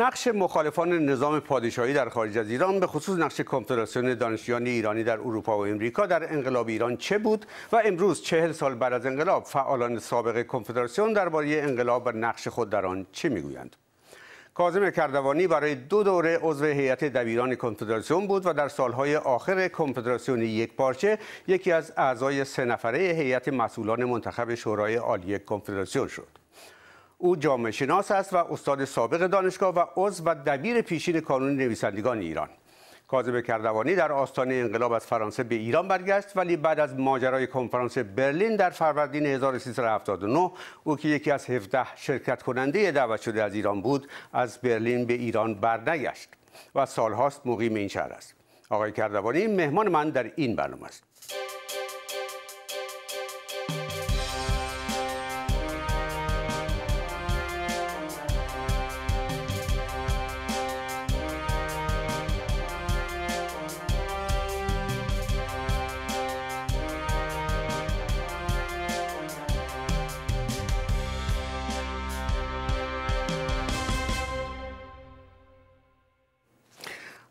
نقش مخالفان نظام پادشاهی در خارج از ایران به خصوص نقش کنفدراسیون دانشجویان ایرانی در اروپا و امریکا در انقلاب ایران چه بود و امروز چهل سال بعد از انقلاب فعالان سابق کنفدراسیون درباره انقلاب و نقش خود در آن چه میگویند کازم کردوانی برای دو دوره عضو هیئت دبیران کنفدراسیون بود و در سالهای آخر کنفدراسیون یک پارچه یکی از اعضای سه نفره هیئت مسئولان منتخب شورای عالی کنفدراسیون شد او جامعه شناس است و استاد سابق دانشگاه و عضو و دبیر پیشین کانون نویسندگان ایران کاظم کردوانی در آستانه انقلاب از فرانسه به ایران برگشت ولی بعد از ماجرای کنفرانس برلین در فروردین 1379 او که یکی از 17 شرکت کننده دعوت شده از ایران بود از برلین به ایران برنگشت و سالهاست مقیم این شهر است آقای کردوانی مهمان من در این برنامه است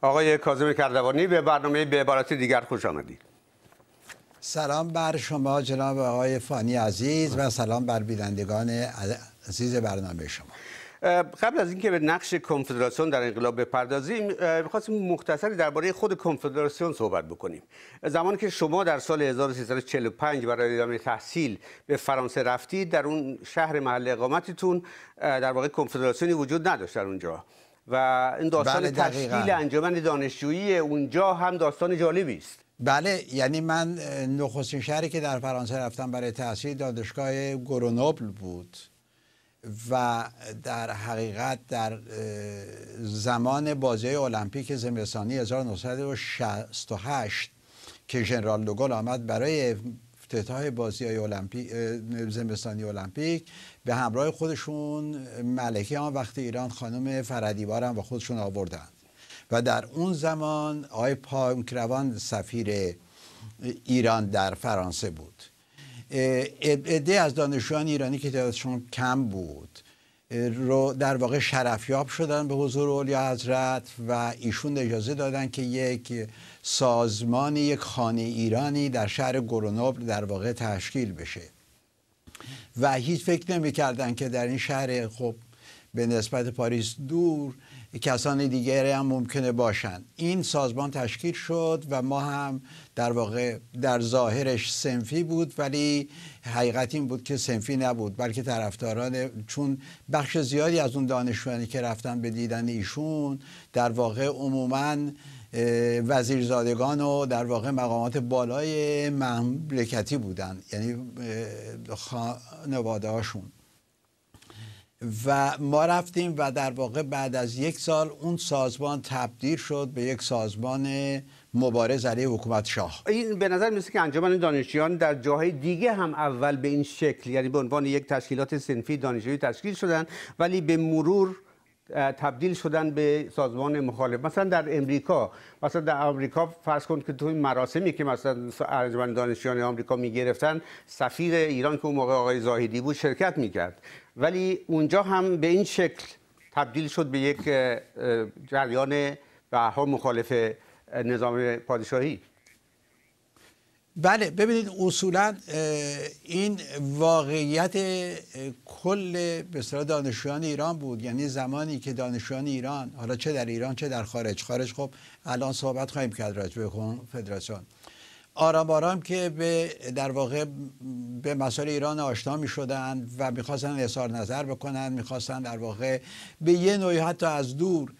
آقای کاظم کردوانی به برنامه به دیگر خوش آمدید سلام بر شما جناب آقای فانی عزیز و سلام بر بینندگان عزیز برنامه شما قبل از اینکه به نقش کنفدراسیون در انقلاب بپردازیم میخواستیم مختصری درباره خود کنفدراسیون صحبت بکنیم زمانی که شما در سال 1345 برای ادامه تحصیل به فرانسه رفتید در اون شهر محل اقامتتون در واقع کنفدراسیونی وجود نداشت در اونجا و این داستان بله تشکیل انجمن دانشجویی اونجا هم داستان جالبی است بله یعنی من نخستین شهری که در فرانسه رفتم برای تحصیل دانشگاه گرونوبل بود و در حقیقت در زمان بازی المپیک زمستانی 1968 که ژنرال دوگل آمد برای افتتاح بازی های المپیک زمستانی المپیک به همراه خودشون ملکه آن وقت ایران خانم فردیبارم و خودشون آوردند و در اون زمان آقای پانکروان سفیر ایران در فرانسه بود عده از دانشجویان ایرانی که تعدادشون کم بود رو در واقع شرفیاب شدن به حضور اولیا حضرت و ایشون اجازه دادن که یک سازمان یک خانه ایرانی در شهر گرونوبل در واقع تشکیل بشه و هیچ فکر کردن که در این شهر خب به نسبت پاریس دور کسان دیگری هم ممکنه باشند این سازمان تشکیل شد و ما هم در واقع در ظاهرش سنفی بود ولی حقیقت این بود که سنفی نبود بلکه طرفداران چون بخش زیادی از اون دانشجویانی که رفتن به دیدن ایشون در واقع عموماً وزیرزادگان و در واقع مقامات بالای مملکتی بودند یعنی خانواده هاشون و ما رفتیم و در واقع بعد از یک سال اون سازمان تبدیل شد به یک سازمان مبارز علیه حکومت شاه این به نظر میاد که انجمن دانشجویان در جاهای دیگه هم اول به این شکل یعنی به عنوان یک تشکیلات سنفی دانشجویی تشکیل شدن ولی به مرور تبدیل شدن به سازمان مخالف مثلا در امریکا مثلا در امریکا فرض کن که توی مراسمی که مثلا ارجمند دانشجویان آمریکا میگرفتن سفیر ایران که اون موقع آقای زاهدی بود شرکت میکرد ولی اونجا هم به این شکل تبدیل شد به یک جریان به مخالف نظام پادشاهی بله ببینید اصولا این واقعیت کل بسیار دانشجویان ایران بود یعنی زمانی که دانشجویان ایران حالا چه در ایران چه در خارج خارج خب الان صحبت خواهیم کرد راجع به فدراسیون آرام آرام که به در واقع به مسائل ایران آشنا می شدن و میخواستن اظهار نظر بکنن میخواستن در واقع به یه نوعی حتی از دور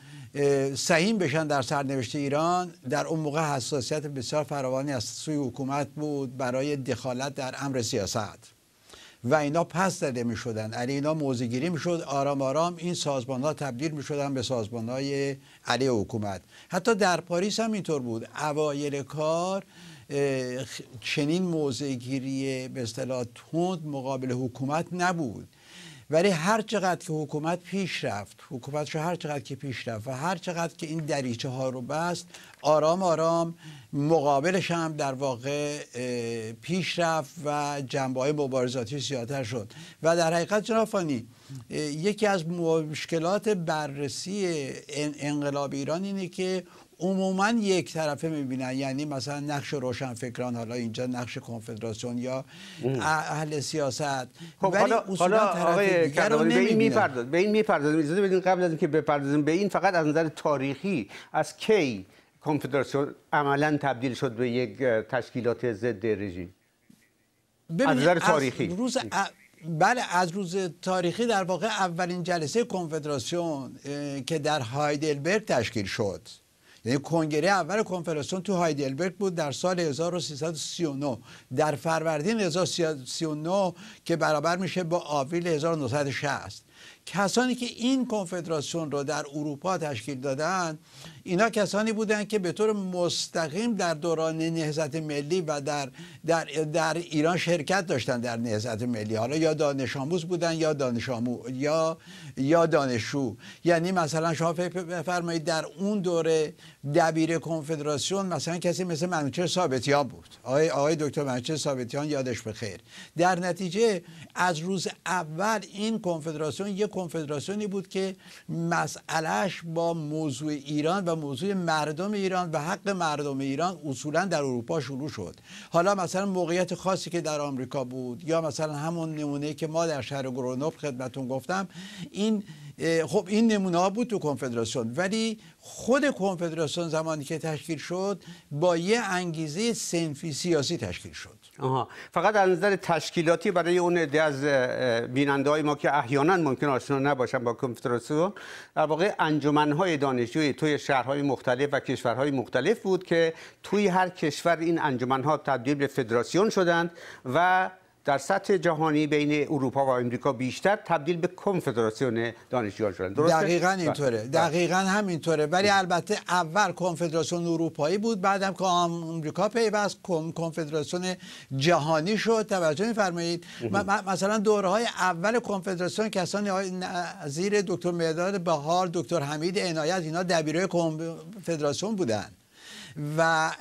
سهیم بشن در سرنوشت ایران در اون موقع حساسیت بسیار فراوانی از سوی حکومت بود برای دخالت در امر سیاست و اینا پس داده می شدن علی اینا موزگیری می شد آرام آرام این سازبان ها تبدیل می شدن به سازبان های علی حکومت حتی در پاریس هم اینطور بود اوایل کار چنین موزگیری به اصطلاح تند مقابل حکومت نبود ولی هر چقدر که حکومت پیش رفت حکومت هر چقدر که پیش رفت و هر چقدر که این دریچه ها رو بست آرام آرام مقابلش هم در واقع پیش رفت و جنبه های مبارزاتی زیادتر شد و در حقیقت جناب یکی از مشکلات بررسی انقلاب ایران اینه که عموما یک طرفه میبینن یعنی مثلا نقش روشن فکران حالا اینجا نقش کنفدراسیون یا اهل سیاست خب حالا, حالا آقای رو به این میپرداد به این اجازه بدین قبل از اینکه بپردازیم به این فقط از نظر تاریخی از کی کنفدراسیون عملا تبدیل شد به یک تشکیلات ضد رژیم از نظر تاریخی از روز بله از روز تاریخی در واقع اولین جلسه کنفدراسیون که در هایدلبرگ تشکیل شد یعنی کنگره اول کنفدراسیون تو هایدلبرگ بود در سال 1339 در فروردین 1339 که برابر میشه با آوریل 1960 کسانی که این کنفدراسیون رو در اروپا تشکیل دادن اینا کسانی بودند که به طور مستقیم در دوران نهضت ملی و در, در, در ایران شرکت داشتن در نهضت ملی حالا یا دانش آموز بودن یا دانش یا یا دانشجو یعنی مثلا شما بفرمایید در اون دوره دبیر کنفدراسیون مثلا کسی مثل منوچهر ثابتیان بود آقای آقای دکتر منوچهر ثابتیان یادش بخیر در نتیجه از روز اول این کنفدراسیون یک کنفدراسیونی بود که مسئلهش با موضوع ایران و موضوع مردم ایران و حق مردم ایران اصولا در اروپا شروع شد حالا مثلا موقعیت خاصی که در آمریکا بود یا مثلا همون نمونه که ما در شهر گرونوب خدمتون گفتم این خب این نمونه ها بود تو کنفدراسیون ولی خود کنفدراسیون زمانی که تشکیل شد با یه انگیزه سنفی سیاسی تشکیل شد آها. فقط از نظر تشکیلاتی برای اون عده از بیننده های ما که احیانا ممکن آشنا نباشن با کنفدراسیون در واقع انجمن های دانشجویی توی شهرهای مختلف و کشورهای مختلف بود که توی هر کشور این انجمن ها تبدیل به فدراسیون شدند و در سطح جهانی بین اروپا و آمریکا بیشتر تبدیل به کنفدراسیون دانشجویان شدن درسته دقیقاً بله. اینطوره بله. دقیقاً همینطوره ولی بله. البته اول کنفدراسیون اروپایی بود بعدم که آمریکا پیوست کنفدراسیون جهانی شد توجه می‌فرمایید مثلا های اول کنفدراسیون کسانی زیر دکتر مداد بهار دکتر حمید عنایت اینا دبیرای کنفدراسیون بودن و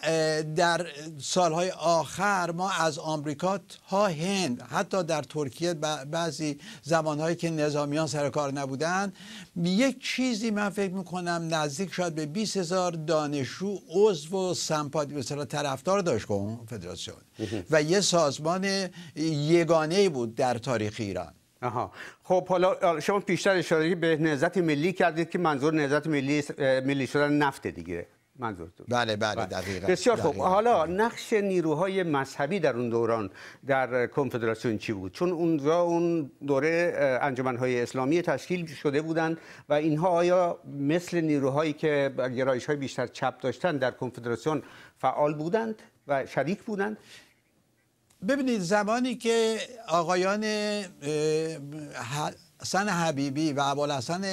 در سالهای آخر ما از آمریکا تا هند حتی در ترکیه بعضی زمانهایی که نظامیان سرکار کار نبودن یک چیزی من فکر میکنم نزدیک شاید به 20 هزار دانشجو عضو و سمپاتی به طرفدار داشت اون فدراسیون و یه سازمان یگانه بود در تاریخ ایران آها خب حالا شما پیشتر اشاره به نهضت ملی کردید که منظور نهضت ملی ملی شدن نفت دیگه منظورتون بله،, بله بله دقیقا بسیار خوب حالا نقش نیروهای مذهبی در اون دوران در کنفدراسیون چی بود چون اونجا اون دوره انجمنهای اسلامی تشکیل شده بودند و اینها آیا مثل نیروهایی که گرایش های بیشتر چپ داشتند در کنفدراسیون فعال بودند و شریک بودند ببینید زمانی که آقایان حسن حبیبی و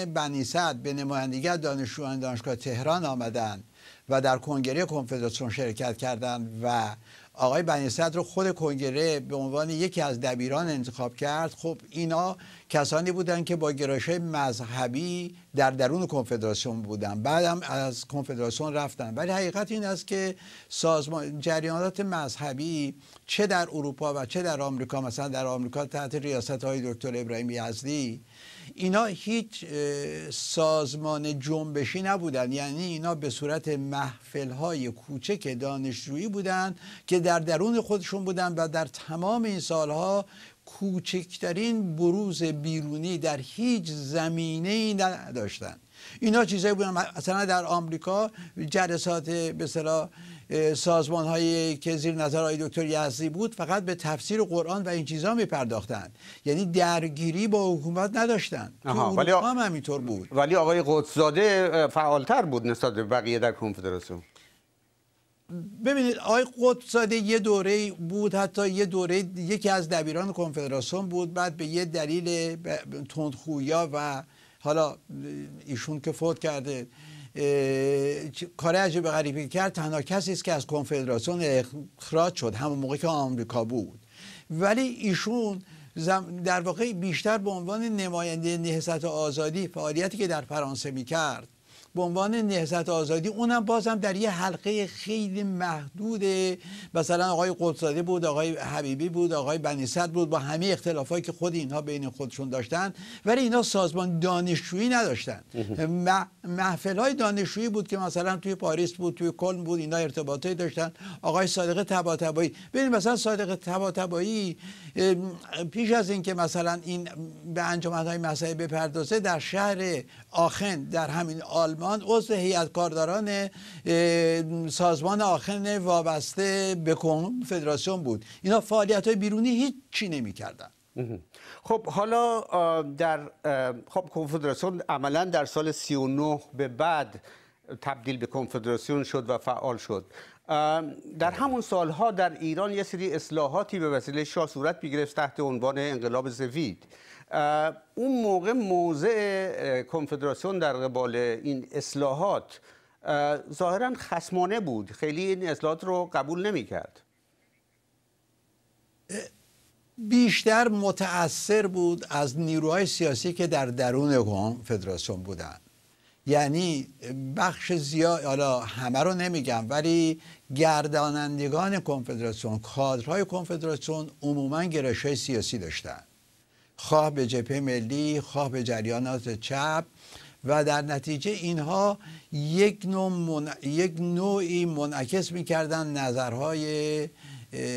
بنی سعد به نمایندگی دانشجویان دانشگاه تهران آمدند و در کنگره کنفدراسیون شرکت کردند و آقای بنی صدر رو خود کنگره به عنوان یکی از دبیران انتخاب کرد خب اینا کسانی بودند که با گرایش مذهبی در درون کنفدراسیون بودن بعدم از کنفدراسیون رفتن ولی حقیقت این است که سازمان جریانات مذهبی چه در اروپا و چه در آمریکا مثلا در آمریکا تحت ریاست های دکتر ابراهیم یزدی اینا هیچ سازمان جنبشی نبودن یعنی اینا به صورت محفل های کوچک دانشجویی بودند که در درون خودشون بودن و در تمام این سالها کوچکترین بروز بیرونی در هیچ زمینه ای نداشتن اینا چیزایی بودن مثلا در آمریکا جلسات به سازمان هایی که زیر نظر آقای دکتر یزدی بود فقط به تفسیر قرآن و این چیزا می پرداختن یعنی درگیری با حکومت نداشتند تو ولی هم همینطور بود ولی آقای قدسزاده فعالتر بود نسبت بقیه در کنفدراسیون ببینید آقای زاده یه دوره بود حتی یه دوره یکی از دبیران کنفدراسیون بود بعد به یه دلیل تندخویا و حالا ایشون که فوت کرده کار عجب غریبی کرد تنها کسی است که از کنفدراسیون اخراج شد همون موقع که آمریکا بود ولی ایشون در واقع بیشتر به عنوان نماینده نهضت آزادی فعالیتی که در فرانسه می کرد به عنوان نهزت آزادی اونم بازم در یه حلقه خیلی محدود مثلا آقای قدساده بود آقای حبیبی بود آقای بنیسد بود با همه اختلافایی که خود اینها بین خودشون داشتن ولی اینا سازمان دانشجویی نداشتن محفل های دانشجویی بود که مثلا توی پاریس بود توی کلن بود اینا ارتباطی داشتن آقای صادق تباتبایی ببین مثلا صادق تباتبایی پیش از اینکه مثلا این به های مذهبی بپردازه در شهر آخن در همین آلمان سازمان عضو هیئت کارداران سازمان آخر وابسته به کنفدراسیون بود اینا فعالیت های بیرونی هیچ چی کردن. خب حالا در خب کنفدراسیون عملا در سال 39 به بعد تبدیل به کنفدراسیون شد و فعال شد در همون سالها در ایران یه سری اصلاحاتی به وسیله شاه صورت گرفت تحت عنوان انقلاب زوید اون موقع موضع کنفدراسیون در قبال این اصلاحات ظاهرا خسمانه بود خیلی این اصلاحات رو قبول نمی کرد بیشتر متأثر بود از نیروهای سیاسی که در درون کنفدراسیون بودند یعنی بخش زیاد حالا همه رو نمیگم ولی گردانندگان کنفدراسیون کادرهای کنفدراسیون عموما گرایش سیاسی داشتند خواه به جبهه ملی خواه به جریانات چپ و در نتیجه اینها یک, نوع یک نوعی منعکس میکردن نظرهای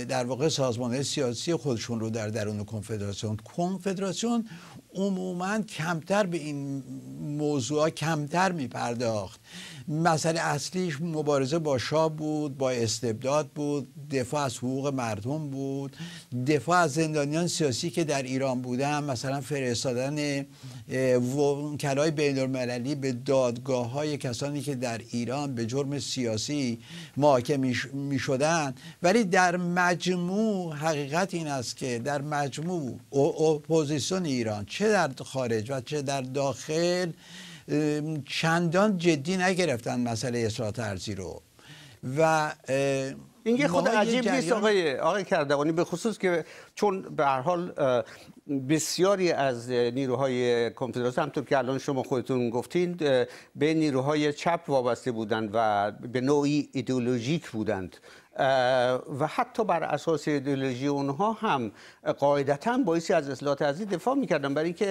در واقع سازمان سیاسی خودشون رو در درون کنفدراسیون کنفدراسیون عموما کمتر به این موضوع کمتر میپرداخت مسئله اصلیش مبارزه با شاه بود با استبداد بود دفاع از حقوق مردم بود دفاع از زندانیان سیاسی که در ایران بودن مثلا فرستادن کلای بین به دادگاه های کسانی که در ایران به جرم سیاسی محاکم می ولی در مجموع حقیقت این است که در مجموع اپوزیسیون ایران چه در خارج و چه در داخل چندان جدی نگرفتن مسئله اصلاحات ارزی رو و این یه خود عجیب نیست آقای آقای کردوانی به خصوص که چون به هر حال بسیاری از نیروهای کنفدراسیون همطور که الان شما خودتون گفتین به نیروهای چپ وابسته بودند و به نوعی ایدئولوژیک بودند و حتی بر اساس ایدئولوژی اونها هم قاعدتا بایسی از اصلاحات ارزی دفاع میکردن برای اینکه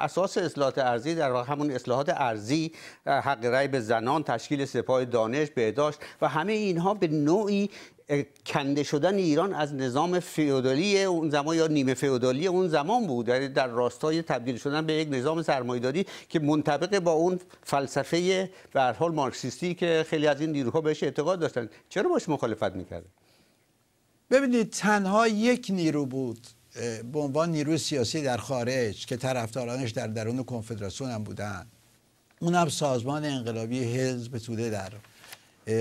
اساس اصلاحات ارزی در واقع همون اصلاحات ارزی حق رأی به زنان تشکیل سپاه دانش بهداشت و همه اینها به نوعی کنده شدن ایران از نظام فیودالی اون زمان یا نیمه فیودالی اون زمان بود یعنی در راستای تبدیل شدن به یک نظام سرمایه‌داری که منطبق با اون فلسفه به هر مارکسیستی که خیلی از این نیروها بهش اعتقاد داشتن چرا باش مخالفت میکرد ببینید تنها یک نیرو بود به عنوان نیروی سیاسی در خارج که طرفدارانش در درون کنفدراسیون هم بودن اونم سازمان انقلابی حزب توده در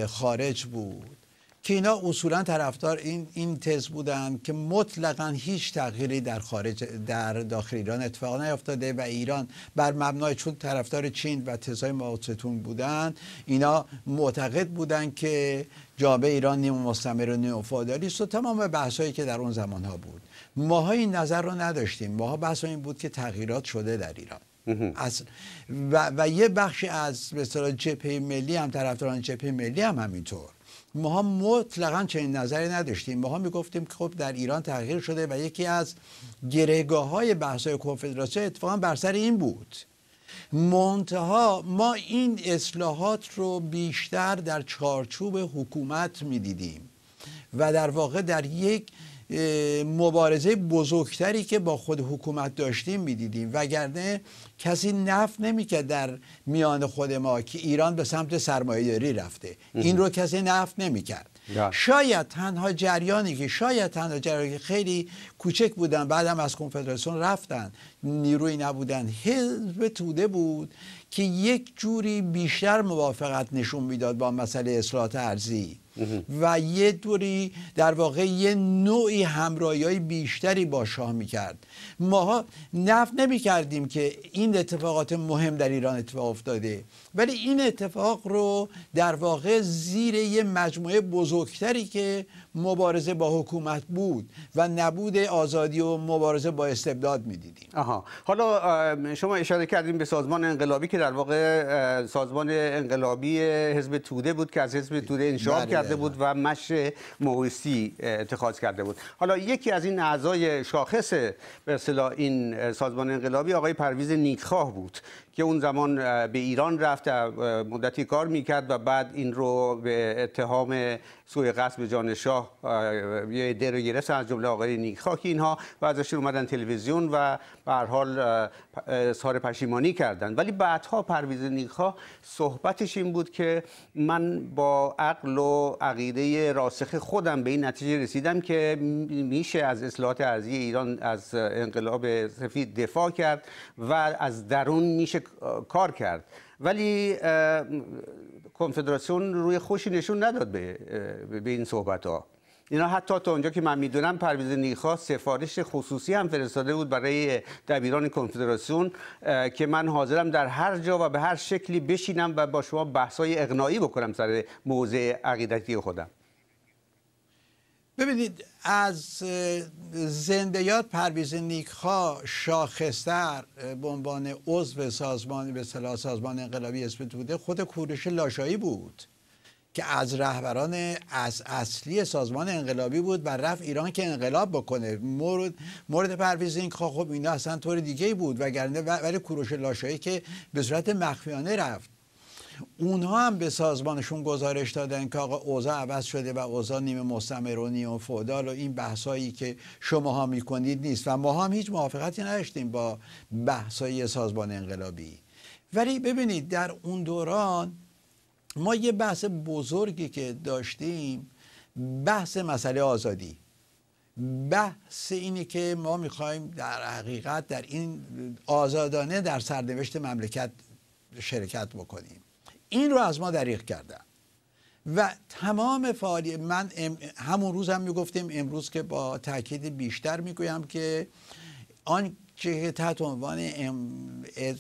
خارج بود که اینا اصولا طرفدار این این تز بودند که مطلقا هیچ تغییری در خارج در داخل ایران اتفاق نیفتاده و ایران بر مبنای چون طرفدار چین و تزهای ماوتتون بودند اینا معتقد بودند که جابه ایران نیم مستمر و است و تمام بحثایی که در اون زمان ها بود ماها این نظر رو نداشتیم ماها بحث این بود که تغییرات شده در ایران از و, و یه بخشی از به جبهه ملی هم طرفداران جبهه ملی هم همینطور ما هم مطلقا چنین نظری نداشتیم ماها میگفتیم که خب در ایران تغییر شده و یکی از گرهگاه های بحث های کنفدراسیون اتفاقا بر سر این بود منتها ما این اصلاحات رو بیشتر در چارچوب حکومت میدیدیم و در واقع در یک مبارزه بزرگتری که با خود حکومت داشتیم میدیدیم وگرنه کسی نفت نمیکرد در میان خود ما که ایران به سمت سرمایهداری رفته این رو کسی نفت نمیکرد بله. شاید تنها جریانی که شاید تنها جریانی که خیلی کوچک بودن بعدم از کنفدراسیون رفتن نیروی نبودن حزب توده بود که یک جوری بیشتر موافقت نشون میداد با مسئله اصلاحات ارزی و یه دوری در واقع یه نوعی همراهی های بیشتری با شاه میکرد ماها نفت نمی کردیم که این اتفاقات مهم در ایران اتفاق افتاده ولی این اتفاق رو در واقع زیر یه مجموعه بزرگتری که مبارزه با حکومت بود و نبود آزادی و مبارزه با استبداد میدیدیم آها حالا شما اشاره کردیم به سازمان انقلابی که در واقع سازمان انقلابی حزب توده بود که از حزب توده انشاب بله، کرده بله. بود و مش موسی اتخاذ کرده بود حالا یکی از این اعضای شاخص به این سازمان انقلابی آقای پرویز نیکخواه بود که اون زمان به ایران رفت مدتی کار میکرد و بعد این رو به اتهام سوی قصد به جان شاه یه رو گرفت از جمله آقای نیکخاک اینها و ازشون اومدن تلویزیون و به حال اظهار پشیمانی کردن ولی بعدها پرویز نیکخا صحبتش این بود که من با عقل و عقیده راسخ خودم به این نتیجه رسیدم که میشه از اصلاحات ارضی ایران از انقلاب سفید دفاع کرد و از درون میشه کار کرد ولی کنفدراسیون روی خوشی نشون نداد به, به این صحبت ها اینا حتی تا اونجا که من میدونم پرویز نیخا سفارش خصوصی هم فرستاده بود برای دبیران کنفدراسیون که من حاضرم در هر جا و به هر شکلی بشینم و با شما بحثای اقناعی بکنم سر موضع عقیدتی خودم ببینید از زندیات پرویز نیکها شاخصتر به عنوان عضو سازمان به صلاح سازمان انقلابی اسم بوده خود کورش لاشایی بود که از رهبران از اصلی سازمان انقلابی بود و رفت ایران که انقلاب بکنه مورد, مورد پرویز این خب اینا اصلا طور دیگه بود وگرنه ولی کوروش لاشایی که به صورت مخفیانه رفت اونها هم به سازمانشون گزارش دادن که آقا اوضاع عوض شده و اوضاع نیمه مستمر و نیمه فودال و این بحثایی که شماها میکنید نیست و ما هم هیچ موافقتی نداشتیم با بحثای سازمان انقلابی ولی ببینید در اون دوران ما یه بحث بزرگی که داشتیم بحث مسئله آزادی بحث اینی که ما میخوایم در حقیقت در این آزادانه در سرنوشت مملکت شرکت بکنیم این رو از ما دریغ کردن و تمام فعالی من همون روز هم میگفتیم امروز که با تاکید بیشتر میگویم که آن که تحت عنوان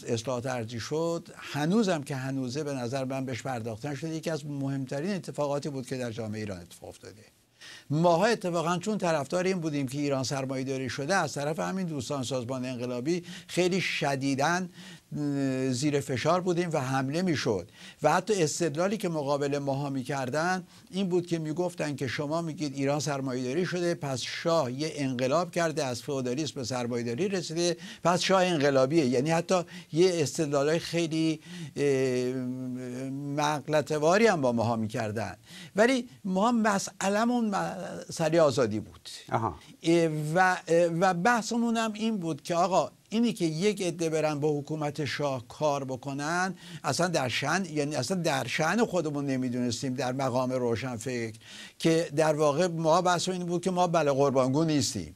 اصلاح ارزی شد هنوزم که هنوزه به نظر من بهش پرداختن شده یکی از مهمترین اتفاقاتی بود که در جامعه ایران اتفاق افتاده ماها اتفاقا چون طرفدار این بودیم که ایران داری شده از طرف همین دوستان سازمان انقلابی خیلی شدیدن زیر فشار بودیم و حمله میشد و حتی استدلالی که مقابل ماها میکردن این بود که میگفتن که شما میگید ایران سرمایهداری شده پس شاه یه انقلاب کرده از فئودالیسم به سرمایهداری رسیده پس شاه انقلابیه یعنی حتی یه استدلالای خیلی مقلتواری هم با ماها میکردن ولی ما مسئلمون مسئله آزادی بود و و بحثمون هم این بود که آقا اینی که یک عده برن با حکومت شاه کار بکنن اصلا در شن یعنی اصلا در خودمون نمیدونستیم در مقام روشن فکر که در واقع ما بحث این بود که ما بله قربانگو نیستیم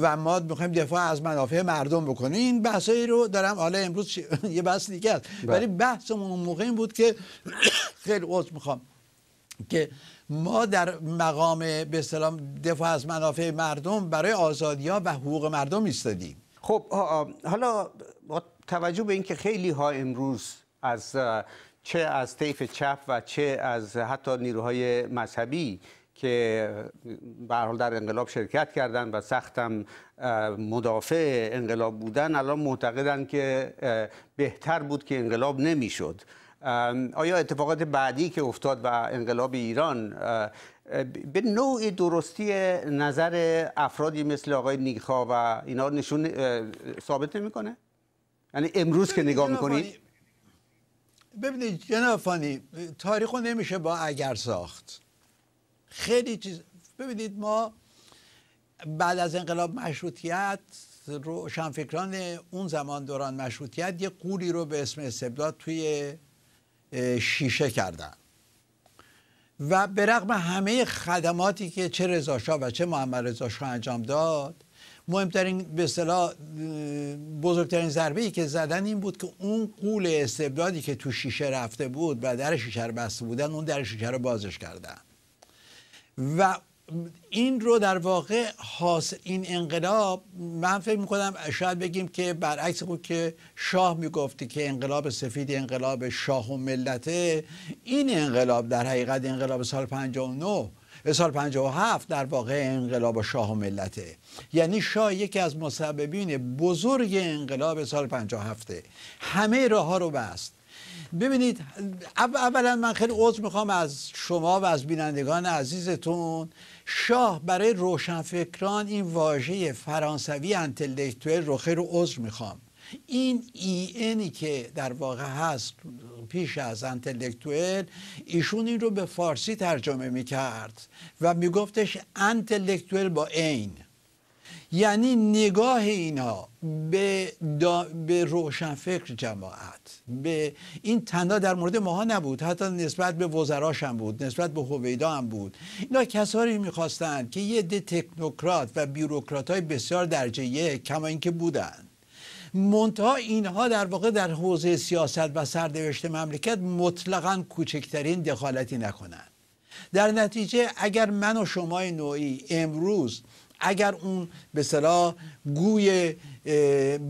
و ما میخوایم دفاع از منافع مردم بکنیم این بحثایی رو دارم حالا امروز یه بحث دیگه است بله. ولی بحثمون اون موقع این بود که خیلی عذر میخوام که ما در مقام به دفاع از منافع مردم برای آزادی ها و حقوق مردم ایستادیم خب حالا با توجه به اینکه خیلی ها امروز از چه از طیف چپ و چه از حتی نیروهای مذهبی که به حال در انقلاب شرکت کردند و سختم مدافع انقلاب بودن الان معتقدن که بهتر بود که انقلاب نمیشد آیا اتفاقات بعدی که افتاد و انقلاب ایران به نوعی درستی نظر افرادی مثل آقای نیخا و اینا نشون ثابت نمیکنه یعنی امروز که نگاه میکنید ببینید جناب فانی تاریخ نمیشه با اگر ساخت خیلی چیز ببینید ما بعد از انقلاب مشروطیت روشنفکران اون زمان دوران مشروطیت یه قولی رو به اسم استبداد توی شیشه کردن و به رغم همه خدماتی که چه شاه و چه محمد شاه انجام داد مهمترین به اصطلاح بزرگترین ضربه ای که زدن این بود که اون قول استبدادی که تو شیشه رفته بود و در شیشه رو بسته بودن اون در شیشه رو بازش کردن و این رو در واقع حاصل این انقلاب من فکر میکنم شاید بگیم که برعکس خود که شاه میگفتی که انقلاب سفید انقلاب شاه و ملته این انقلاب در حقیقت انقلاب سال 59 سال 57 در واقع انقلاب شاه و ملته یعنی شاه یکی از مسببین بزرگ انقلاب سال 57 همه راه ها رو بست ببینید اولا من خیلی عذر میخوام از شما و از بینندگان عزیزتون شاه برای روشنفکران این واژه فرانسوی انتلکتوئل رو خیر و عذر میخوام این ای e اینی که در واقع هست پیش از انتلکتوئل ایشون این رو به فارسی ترجمه میکرد و میگفتش انتلکتوئل با عین یعنی نگاه اینها به, به روشنفکر جماعت به این تنها در مورد ماها نبود حتی نسبت به وزراش هم بود نسبت به هویدا هم بود اینا کسانی میخواستند که یه ده تکنوکرات و بیروکرات های بسیار درجه یک کما اینکه بودند منتها اینها در واقع در حوزه سیاست و سرنوشت مملکت مطلقا کوچکترین دخالتی نکنند در نتیجه اگر من و شما نوعی امروز اگر اون به صلاح گوی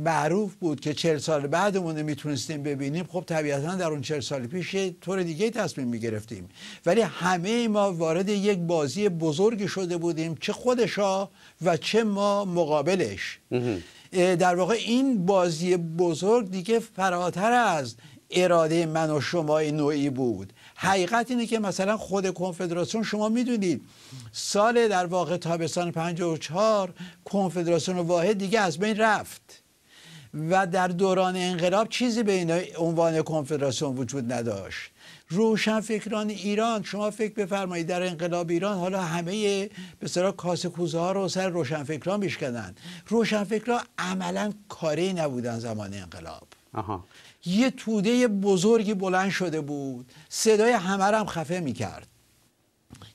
معروف بود که چهل سال بعدمون میتونستیم ببینیم خب طبیعتا در اون چهل سال پیش طور دیگه تصمیم میگرفتیم ولی همه ما وارد یک بازی بزرگی شده بودیم چه خودشا و چه ما مقابلش در واقع این بازی بزرگ دیگه فراتر از اراده من و شما نوعی بود حقیقت اینه که مثلا خود کنفدراسیون شما میدونید سال در واقع تابستان 54 کنفدراسیون واحد دیگه از بین رفت و در دوران انقلاب چیزی به این عنوان کنفدراسیون وجود نداشت روشنفکران ایران شما فکر بفرمایید در انقلاب ایران حالا همه به سرا کاسه کوزه ها رو سر روشنفکران میشکنن روشنفکران عملا کاری نبودن زمان انقلاب یه توده بزرگی بلند شده بود صدای همه هم خفه میکرد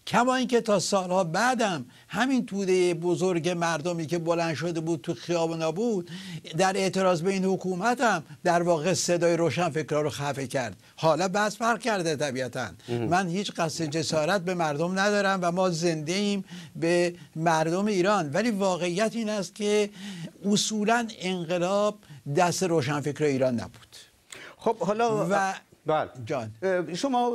کما اینکه تا سالها بعدم همین توده بزرگ مردمی که بلند شده بود تو خیابونا بود در اعتراض به این حکومت هم در واقع صدای روشن رو خفه کرد حالا بس فرق کرده طبیعتا من هیچ قصد جسارت به مردم ندارم و ما زنده ایم به مردم ایران ولی واقعیت این است که اصولا انقلاب دست روشنفکر ایران نبود خب حالا بله جان شما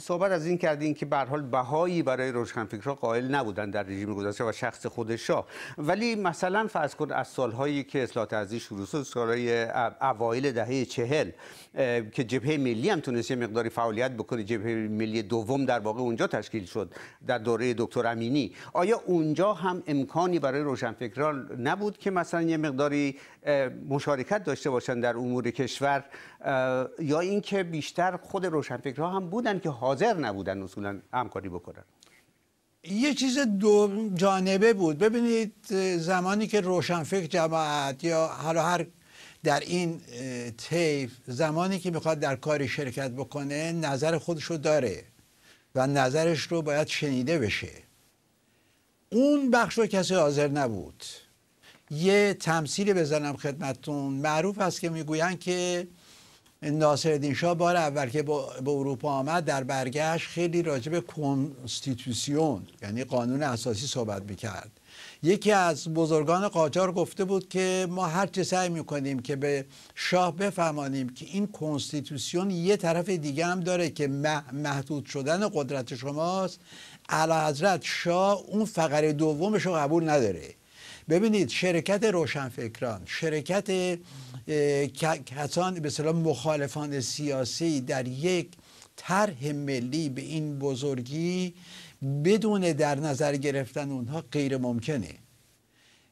صحبت از این کردین که به حال بهایی برای روشنفکرها قائل نبودن در رژیم گذشته و شخص خود شاه ولی مثلا فرض کن از سالهایی که اصلاح تزی شروع شد سالهای اوایل دهه چهل که جبهه ملی هم تونست یه مقداری فعالیت بکنه جبهه ملی دوم در واقع اونجا تشکیل شد در دوره دکتر امینی آیا اونجا هم امکانی برای روشنفکران نبود که مثلا یه مقداری مشارکت داشته باشن در امور کشور یا اینکه بیشتر خود روشنفکرها هم بودن که حاضر نبودن اصولا همکاری بکنن یه چیز دو جانبه بود ببینید زمانی که روشنفکر جماعت یا حالا هر در این طیف زمانی که میخواد در کاری شرکت بکنه نظر خودش رو داره و نظرش رو باید شنیده بشه اون بخش رو کسی حاضر نبود یه تمثیل بزنم خدمتون معروف است که میگویند که ناصرالدین شاه بار اول که به اروپا آمد در برگشت خیلی راجع به کنستیتوسیون یعنی قانون اساسی صحبت میکرد یکی از بزرگان قاجار گفته بود که ما هر چه سعی میکنیم که به شاه بفهمانیم که این کنستیتوسیون یه طرف دیگه هم داره که محدود شدن قدرت شماست علا حضرت شاه اون فقره دومش رو قبول نداره ببینید شرکت روشنفکران شرکت کسان به مخالفان سیاسی در یک طرح ملی به این بزرگی بدون در نظر گرفتن اونها غیر ممکنه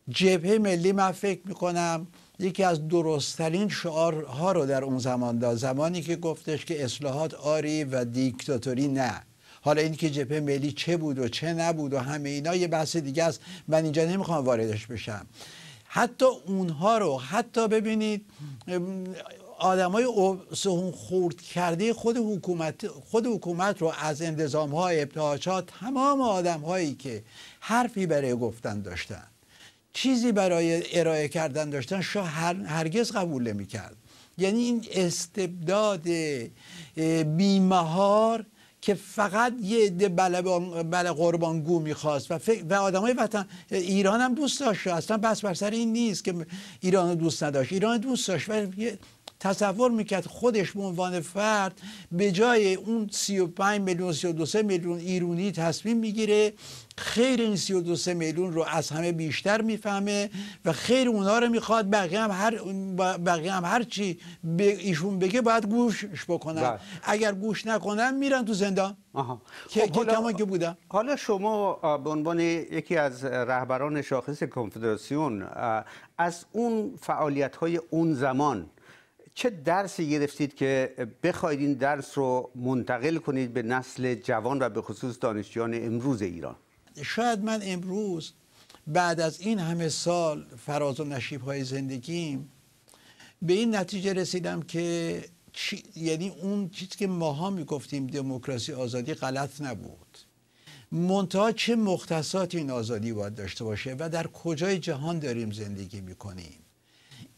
جبهه ملی من فکر میکنم یکی از درستترین شعارها رو در اون زمان داد زمانی که گفتش که اصلاحات آری و دیکتاتوری نه حالا اینکه جبهه ملی چه بود و چه نبود و همه اینا یه بحث دیگه است من اینجا نمیخوام واردش بشم حتی اونها رو حتی ببینید آدمای سهون خورد کرده خود حکومت خود حکومت رو از انتظام ها تمام آدم هایی که حرفی برای گفتن داشتن چیزی برای ارائه کردن داشتن شاه هرگز قبول نمی یعنی این استبداد بیمهار که فقط یه عده بله, بله قربانگو میخواست و, و آدم های وطن ایران هم دوست داشت اصلا بس بر سر این نیست که ایران دوست نداشت ایران دوست داشت و تصور میکرد خودش به عنوان فرد به جای اون 35 میلیون 32 میلیون ایرونی تصمیم میگیره خیر این 32 میلیون رو از همه بیشتر میفهمه و خیر اونها رو میخواد بقیه هم هر بقیه هم هر چی ایشون بگه باید گوشش بکنن بله. اگر گوش نکنن میرن تو زندان که خب حالا, که بودن حالا شما به عنوان یکی از رهبران شاخص کنفدراسیون از اون فعالیت های اون زمان چه درسی گرفتید که بخواید این درس رو منتقل کنید به نسل جوان و به خصوص دانشجویان امروز ایران شاید من امروز بعد از این همه سال فراز و نشیب های زندگیم به این نتیجه رسیدم که یعنی اون چیزی که ماها میگفتیم دموکراسی آزادی غلط نبود منتها چه مختصات این آزادی باید داشته باشه و در کجای جهان داریم زندگی میکنیم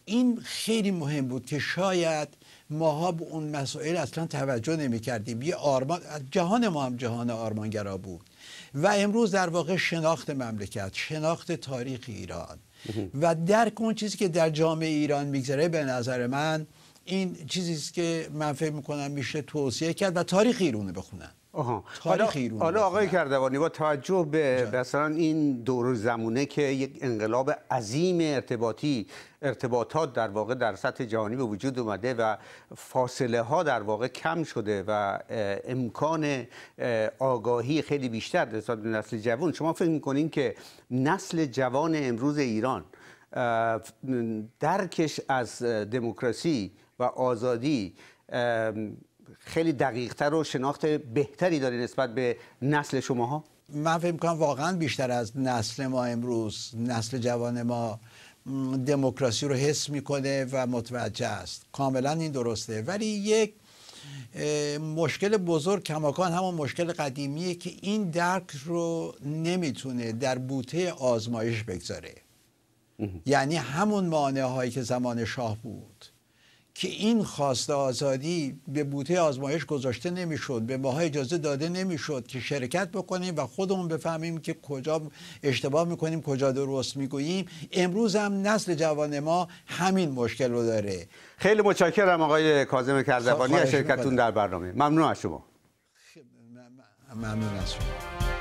این خیلی مهم بود که شاید ماها به اون مسائل اصلا توجه نمی کردیم یه آرمان جهان ما هم جهان آرمانگرا بود و امروز در واقع شناخت مملکت شناخت تاریخ ایران و درک اون چیزی که در جامعه ایران میگذره به نظر من این چیزی است که من فکر میکنم میشه توصیه کرد و تاریخ ایران بخونن حالا, حالا آقای کردوانی با توجه به مثلا این دور زمونه که یک انقلاب عظیم ارتباطی ارتباطات در واقع در سطح جهانی به وجود اومده و فاصله ها در واقع کم شده و امکان آگاهی خیلی بیشتر نسبت به نسل جوان شما فکر میکنین که نسل جوان امروز ایران درکش از دموکراسی و آزادی خیلی دقیقتر و شناخت بهتری داری نسبت به نسل شماها من فکر میکنم واقعا بیشتر از نسل ما امروز نسل جوان ما دموکراسی رو حس میکنه و متوجه است کاملا این درسته ولی یک مشکل بزرگ کماکان همون مشکل قدیمیه که این درک رو نمیتونه در بوته آزمایش بگذاره یعنی همون مانع هایی که زمان شاه بود که این خواست آزادی به بوته آزمایش گذاشته نمیشد به ماها اجازه داده نمیشد که شرکت بکنیم و خودمون بفهمیم که کجا اشتباه میکنیم کجا درست میگوییم امروز هم نسل جوان ما همین مشکل رو داره خیلی متشکرم آقای کاظم کردبانی از شرکتتون در برنامه ممنون از شما ممنون از شما